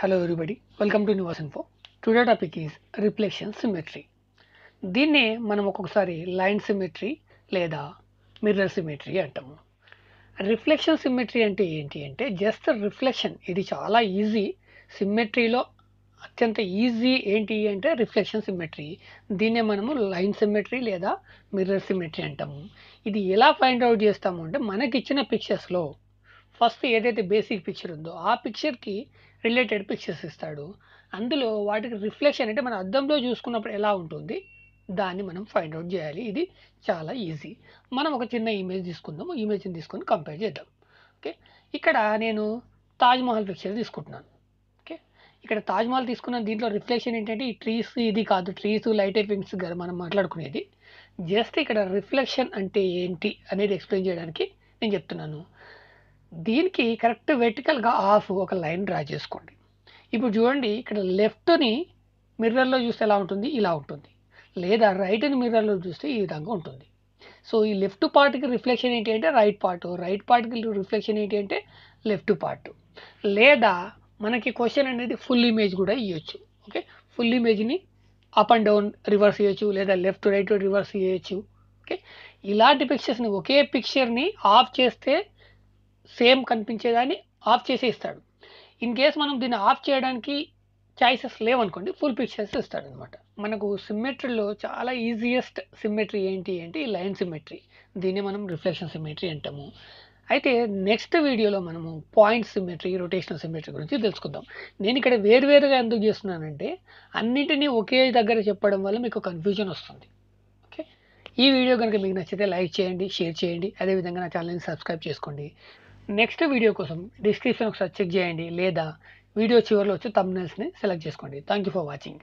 hello everybody welcome to news info today topic is reflection symmetry దీన్నే మనం ఒక్కొక్కసారి line symmetry లేదా mirror symmetry అంటాము రిఫ్లెక్షన్ సిమెట్రీ అంటే ఏంటి అంటే జస్ట్ రిఫ్లెక్షన్ ఇది చాలా ఈజీ సిమెట్రీలో అత్యంత ఈజీ ఏంటి అంటే రిఫ్లెక్షన్ సిమెట్రీ దీన్నే మనము లైన్ సిమెట్రీ లేదా మిర్రర్ సిమెట్రీ అంటాము ఇది ఎలా ఫైండ్ అవుట్ చేస్తాము అంటే మనకిచ్చిన పిక్చర్స్లో ఫస్ట్ ఏదైతే బేసిక్ పిక్చర్ ఉందో ఆ పిక్చర్కి రిలేటెడ్ పిక్చర్స్ ఇస్తాడు అందులో వాటికి రిఫ్లెక్షన్ అంటే మన అద్దంలో చూసుకున్నప్పుడు ఎలా ఉంటుంది దాన్ని మనం ఫైండ్ అవుట్ చేయాలి ఇది చాలా ఈజీ మనం ఒక చిన్న ఇమేజ్ తీసుకుందాము ఇమేజ్ని తీసుకొని కంపేర్ చేద్దాం ఓకే ఇక్కడ నేను తాజ్మహల్ పిక్చర్ తీసుకుంటున్నాను ఓకే ఇక్కడ తాజ్మహల్ తీసుకున్న దీంట్లో రిఫ్లెక్షన్ ఏంటంటే ఈ ట్రీస్ ఇది కాదు ట్రీస్ లైట్ ఎఫింగ్స్ మనం మాట్లాడుకునేది జస్ట్ ఇక్కడ రిఫ్లెక్షన్ అంటే ఏంటి అనేది ఎక్స్ప్లెయిన్ చేయడానికి నేను చెప్తున్నాను దీనికి కరెక్ట్ వెర్టికల్గా ఆఫ్ ఒక లైన్ డ్రా చేసుకోండి ఇప్పుడు చూడండి ఇక్కడ లెఫ్ట్ని మిర్రర్లో చూస్తే ఎలా ఉంటుంది ఇలా ఉంటుంది లేదా రైట్ని మిర్రర్లో చూస్తే ఈ విధంగా ఉంటుంది సో ఈ లెఫ్ట్ పార్ట్కి రిఫ్లెక్షన్ ఏంటి అంటే రైట్ పార్ట్ రైట్ పార్ట్కి రిఫ్లెక్షన్ ఏంటి అంటే లెఫ్ట్ పార్ట్ లేదా మనకి క్వశ్చన్ అనేది ఫుల్ ఇమేజ్ కూడా ఇవ్వచ్చు ఓకే ఫుల్ ఇమేజ్ని అప్ అండ్ డౌన్ రివర్స్ చేయొచ్చు లేదా లెఫ్ట్ రైట్ రివర్స్ చేయొచ్చు ఓకే ఇలాంటి పిక్చర్స్ని ఒకే పిక్చర్ని ఆఫ్ చేస్తే సేమ్ కనిపించేదాన్ని ఆఫ్ చేసి ఇస్తాడు ఇన్ కేస్ మనం దీన్ని ఆఫ్ చేయడానికి చాయిసెస్ లేవనుకోండి ఫుల్ పిక్చర్స్ ఇస్తాడు అనమాట మనకు సిమ్మెట్రీలో చాలా ఈజియెస్ట్ సిమ్మెట్రీ ఏంటి అంటే ఈ లైన్ సిమ్మెట్రీ దీన్ని మనం రిఫ్లెక్షన్ సిమ్మెట్రీ అంటాము అయితే నెక్స్ట్ వీడియోలో మనము పాయింట్ సిమ్మెట్రీ రొటేషనల్ సిమ్మెట్రీ గురించి తెలుసుకుందాం నేను ఇక్కడ వేరువేరుగా ఎందుకు చేస్తున్నానంటే అన్నింటినీ ఒకే దగ్గర చెప్పడం వల్ల మీకు కన్ఫ్యూజన్ వస్తుంది ఓకే ఈ వీడియో కనుక మీకు నచ్చితే లైక్ చేయండి షేర్ చేయండి అదేవిధంగా నా ఛానల్ని సబ్స్క్రైబ్ చేసుకోండి నెక్స్ట్ వీడియో కోసం డిస్క్రిప్షన్ ఒకసారి చెక్ చేయండి లేదా వీడియో చివరిలో వచ్చి తమ్నెల్స్ని సెలెక్ట్ చేసుకోండి థ్యాంక్ యూ ఫర్ వాచింగ్